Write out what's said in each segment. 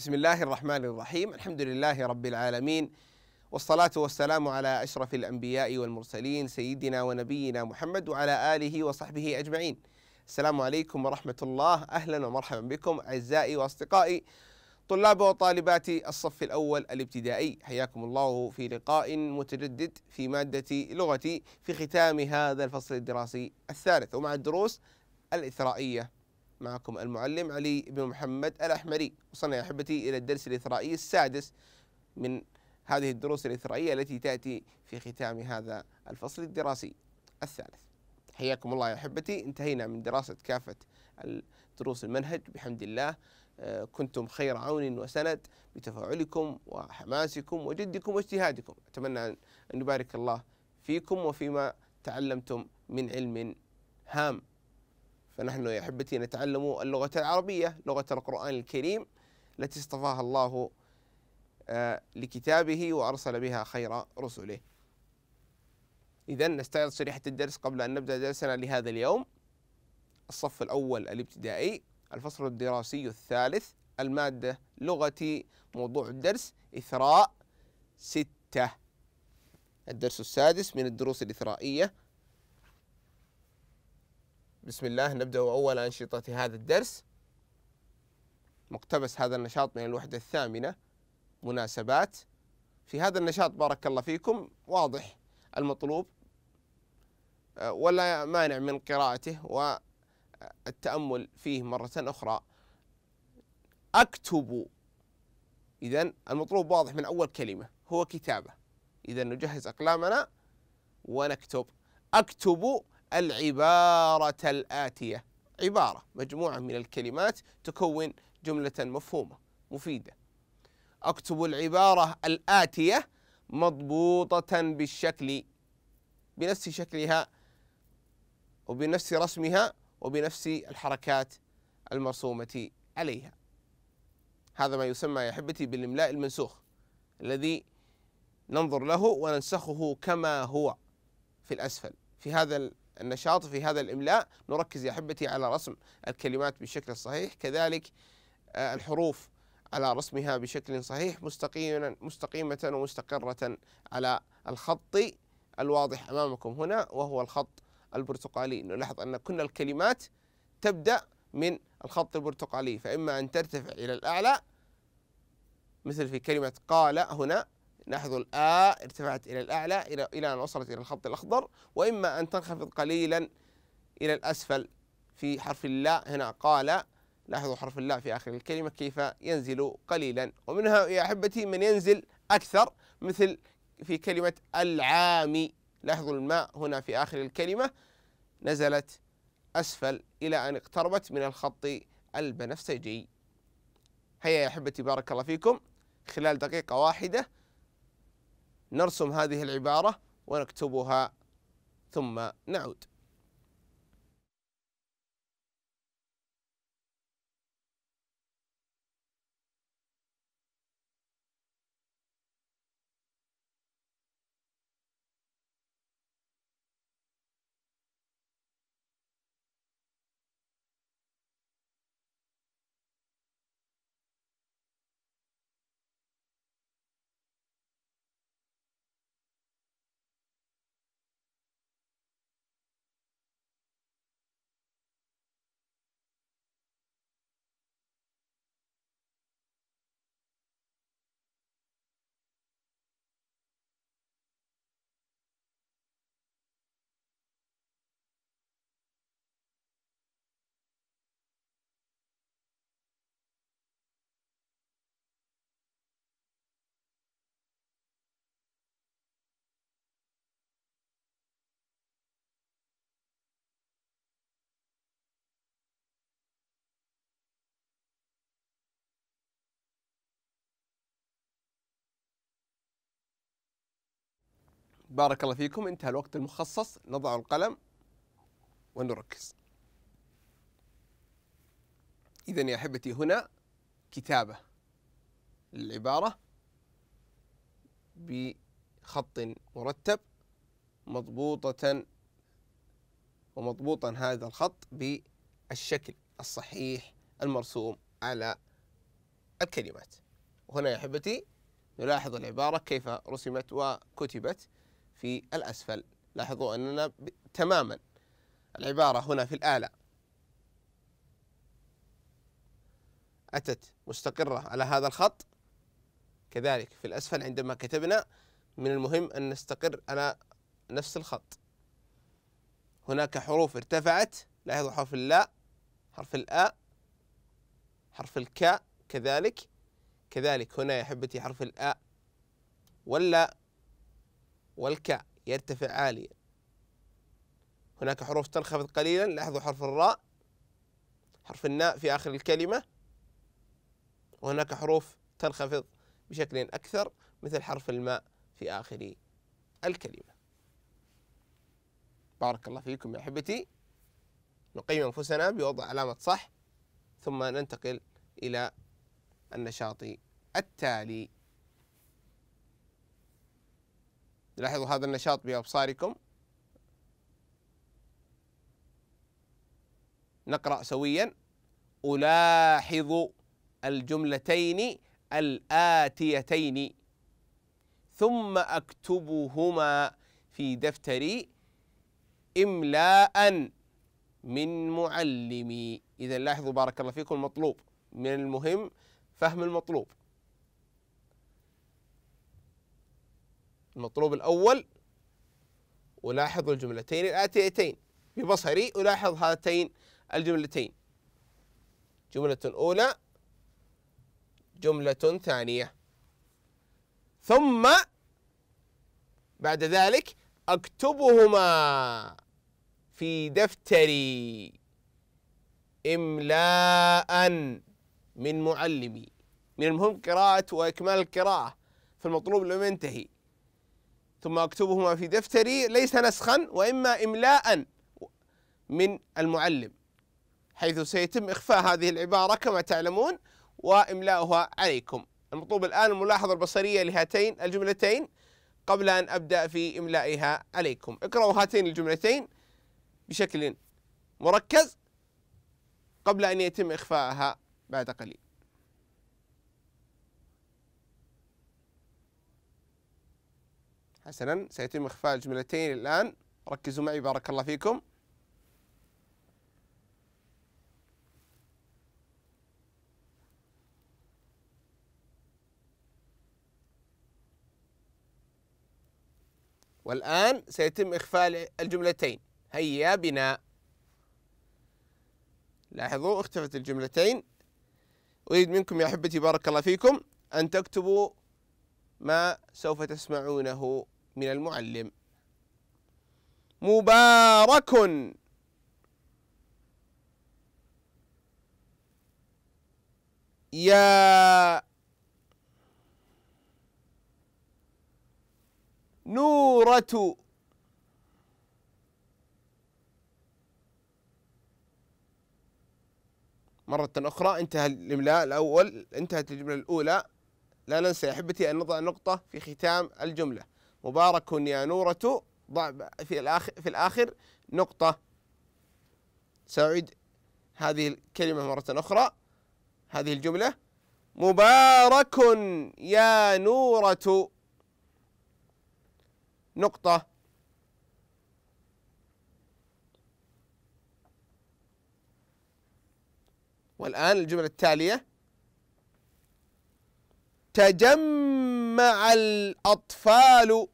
بسم الله الرحمن الرحيم الحمد لله رب العالمين والصلاة والسلام على أشرف الأنبياء والمرسلين سيدنا ونبينا محمد وعلى آله وصحبه أجمعين السلام عليكم ورحمة الله أهلا ومرحبا بكم أعزائي وأصدقائي طلاب وطالبات الصف الأول الابتدائي حياكم الله في لقاء متجدد في مادة لغتي في ختام هذا الفصل الدراسي الثالث ومع الدروس الإثرائية معكم المعلم علي بن محمد الأحمري وصلنا يا أحبتي إلى الدرس الإثرائي السادس من هذه الدروس الإثرائية التي تأتي في ختام هذا الفصل الدراسي الثالث حياكم الله يا أحبتي انتهينا من دراسة كافة دروس المنهج بحمد الله آه، كنتم خير عون وسند بتفاعلكم وحماسكم وجدكم واجتهادكم أتمنى أن يبارك الله فيكم وفيما تعلمتم من علم هام فنحن يا احبتي نتعلم اللغه العربيه لغه القران الكريم التي اصطفاها الله آه، لكتابه وارسل بها خير رسله. اذا نستعرض شريحه الدرس قبل ان نبدا درسنا لهذا اليوم. الصف الاول الابتدائي، الفصل الدراسي الثالث، الماده لغتي، موضوع الدرس اثراء سته. الدرس السادس من الدروس الاثرائيه بسم الله نبدأ أول أنشطة هذا الدرس مقتبس هذا النشاط من الوحدة الثامنة مناسبات في هذا النشاط بارك الله فيكم واضح المطلوب آه، ولا مانع من قراءته والتأمل فيه مرة أخرى أكتب إذا المطلوب واضح من أول كلمة هو كتابة إذا نجهز أقلامنا ونكتب أكتب العبارة الآتية عبارة مجموعة من الكلمات تكون جملة مفهومة مفيدة أكتب العبارة الآتية مضبوطة بالشكل بنفس شكلها وبنفس رسمها وبنفس الحركات المرسومة عليها هذا ما يسمى يا احبتي بالاملاء المنسوخ الذي ننظر له وننسخه كما هو في الاسفل في هذا النشاط في هذا الإملاء نركز يا أحبتي على رسم الكلمات بالشكل الصحيح كذلك آه، الحروف على رسمها بشكل صحيح مستقيما مستقيمة ومستقرة على الخط الواضح أمامكم هنا وهو الخط البرتقالي نلاحظ أن كل الكلمات تبدأ من الخط البرتقالي فإما أن ترتفع إلى الأعلى مثل في كلمة قال هنا لاحظوا الآ ارتفعت إلى الأعلى إلى إلى أن وصلت إلى الخط الأخضر وإما أن تنخفض قليلا إلى الأسفل في حرف اللا هنا قال لاحظوا حرف اللا في آخر الكلمة كيف ينزل قليلا ومنها يا أحبتي من ينزل أكثر مثل في كلمة العامي لاحظوا الماء هنا في آخر الكلمة نزلت أسفل إلى أن اقتربت من الخط البنفسجي هيا يا أحبتي بارك الله فيكم خلال دقيقة واحدة نرسم هذه العبارة ونكتبها ثم نعود بارك الله فيكم انتهى الوقت المخصص نضع القلم ونركز إذا يا أحبتي هنا كتابة للعبارة بخط مرتب مضبوطة ومضبوطا هذا الخط بالشكل الصحيح المرسوم على الكلمات هنا يا أحبتي نلاحظ العبارة كيف رسمت وكتبت في الأسفل لاحظوا أننا تماما العبارة هنا في الآلة أتت مستقرة على هذا الخط كذلك في الأسفل عندما كتبنا من المهم أن نستقر على نفس الخط هناك حروف ارتفعت لاحظوا حرف اللا حرف الآ حرف الكاء كذلك كذلك هنا يا حبتي حرف الآ واللا والكاء يرتفع عاليا هناك حروف تنخفض قليلا لاحظوا حرف الراء حرف الناء في آخر الكلمة وهناك حروف تنخفض بشكل أكثر مثل حرف الماء في آخر الكلمة بارك الله فيكم يا أحبتي نقيم أنفسنا بوضع علامة صح ثم ننتقل إلى النشاط التالي لاحظوا هذا النشاط بأبصاركم نقرأ سويا ألاحظ الجملتين الآتيتين ثم أكتبهما في دفتري إملاء من معلمي إذا لاحظوا بارك الله فيكم المطلوب من المهم فهم المطلوب المطلوب الأول ألاحظ الجملتين الآتيتين ببصري ألاحظ هاتين الجملتين جملة أولى جملة ثانية ثم بعد ذلك أكتبهما في دفتري إملاء من معلمي من المهم قراءة وإكمال القراءة فالمطلوب لم ينتهي ثم اكتبهما في دفتري ليس نسخا واما املاء من المعلم حيث سيتم اخفاء هذه العباره كما تعلمون واملاؤها عليكم المطلوب الان الملاحظه البصريه لهاتين الجملتين قبل ان ابدا في املائها عليكم اقراوا هاتين الجملتين بشكل مركز قبل ان يتم اخفائها بعد قليل حسنا سيتم إخفاء الجملتين الآن ركزوا معي بارك الله فيكم والآن سيتم إخفاء الجملتين هيا بنا لاحظوا اختفت الجملتين أريد منكم يا أحبتي بارك الله فيكم أن تكتبوا ما سوف تسمعونه من المعلم مبارك يا نورة مرة أخرى انتهى الإملاء الأول انتهت الجملة الأولى لا ننسى يا احبتي ان نضع نقطه في ختام الجمله مبارك يا نورة ضع في الاخر في الاخر نقطه سأعيد هذه الكلمه مره اخرى هذه الجمله مبارك يا نورة نقطة والآن الجملة التالية تجمع الأطفال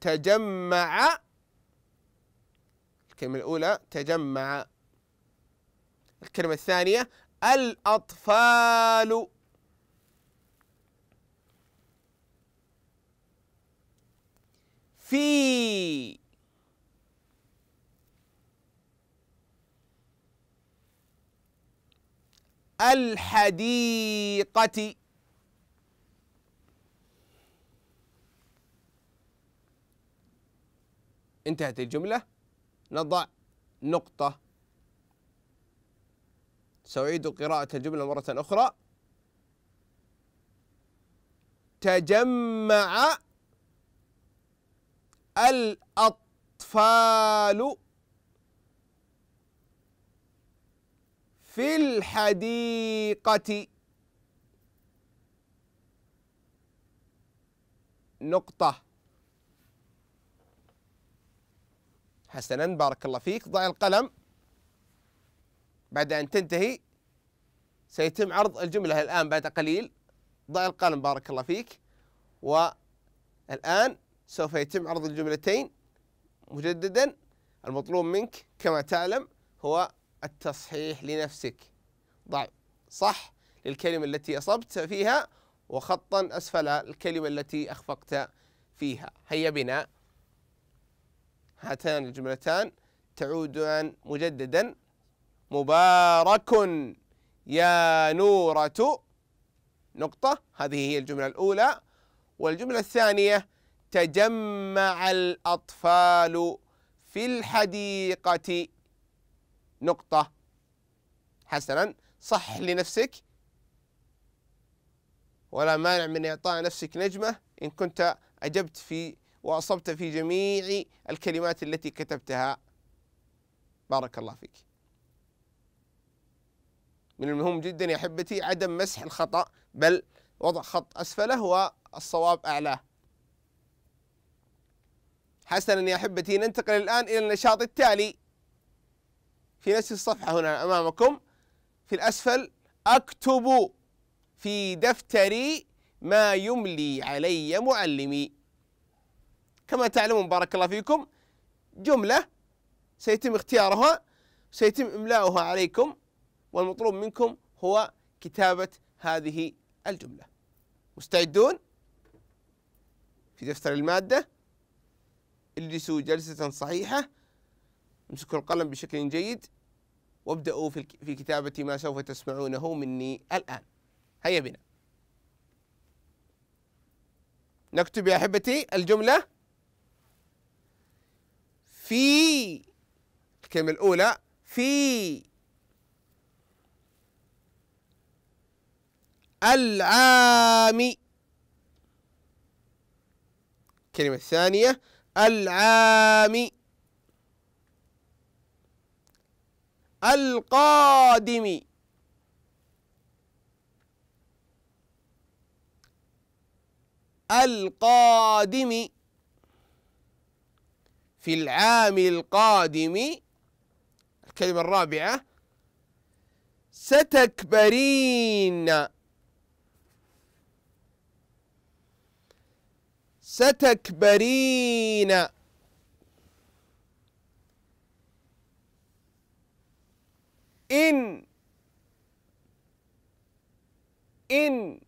تجمع الكلمة الأولى تجمع الكلمة الثانية الأطفال في الحديقة انتهت الجملة نضع نقطة سأعيد قراءة الجملة مرة أخرى تجمع الأطفال في الحديقة نقطة حسنا بارك الله فيك ضع القلم بعد أن تنتهي سيتم عرض الجملة الآن بعد قليل ضع القلم بارك الله فيك والآن سوف يتم عرض الجملتين مجددا المطلوب منك كما تعلم هو التصحيح لنفسك ضع صح للكلمة التي أصبت فيها وخطا أسفل الكلمة التي أخفقت فيها هيا بنا هاتان الجملتان تعودان مجددا مبارك يا نورة نقطة هذه هي الجملة الأولى والجملة الثانية تجمع الأطفال في الحديقة نقطة حسنا صح لنفسك ولا مانع من إعطاء نفسك نجمة إن كنت أجبت في وأصبت في جميع الكلمات التي كتبتها بارك الله فيك من المهم جدا يا أحبتي عدم مسح الخطأ بل وضع خط أسفله والصواب أعلاه حسنا يا أحبتي ننتقل الآن إلى النشاط التالي في نفس الصفحة هنا أمامكم في الأسفل أكتب في دفتري ما يملي علي معلمي كما تعلمون بارك الله فيكم جملة سيتم اختيارها سيتم إملاؤها عليكم والمطلوب منكم هو كتابة هذه الجملة مستعدون في دفتر المادة اجلسوا جلسة صحيحة امسكوا القلم بشكل جيد وابدأوا في كتابة ما سوف تسمعونه مني الآن هيا بنا نكتب يا أحبتي الجملة في الكلمة الأولى في العام الكلمة الثانية العام القادم القادم في العام القادم الكلمة الرابعة ستكبرين ستكبرين إن إن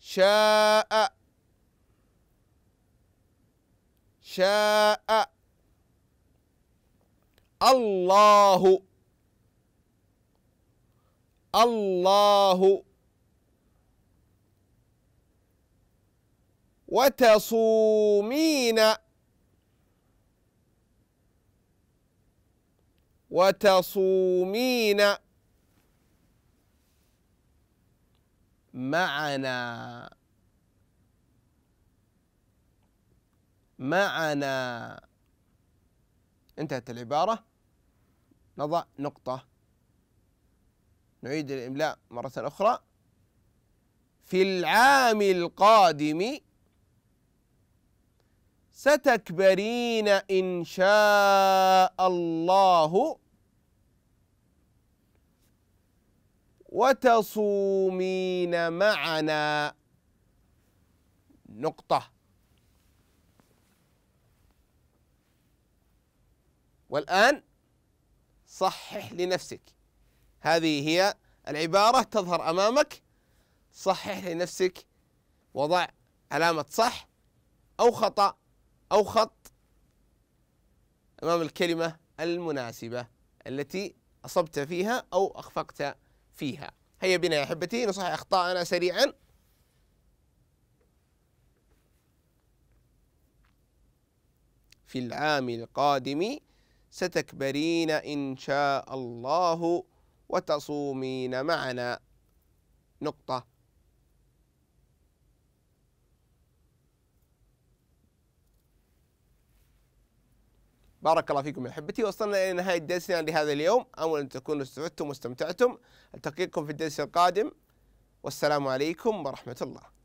شاء شاء الله الله وتصومين وتصومين معنا معنا انتهت العبارة نضع نقطة نعيد الإملاء مرة أخرى في العام القادم ستكبرين إن شاء الله وتصومين معنا نقطة والآن صحح لنفسك هذه هي العبارة تظهر أمامك صحح لنفسك وضع علامة صح أو خطأ أو خط أمام الكلمة المناسبة التي أصبت فيها أو أخفقت فيها هيا بنا يا أحبتي نصحح أخطاءنا سريعا في العام القادم ستكبرين إن شاء الله وتصومين معنا نقطة بارك الله فيكم يا احبتي وصلنا الى نهايه درسنا لهذا اليوم امل ان تكونوا استفدتم واستمتعتم التقيكم في الدرس القادم والسلام عليكم ورحمه الله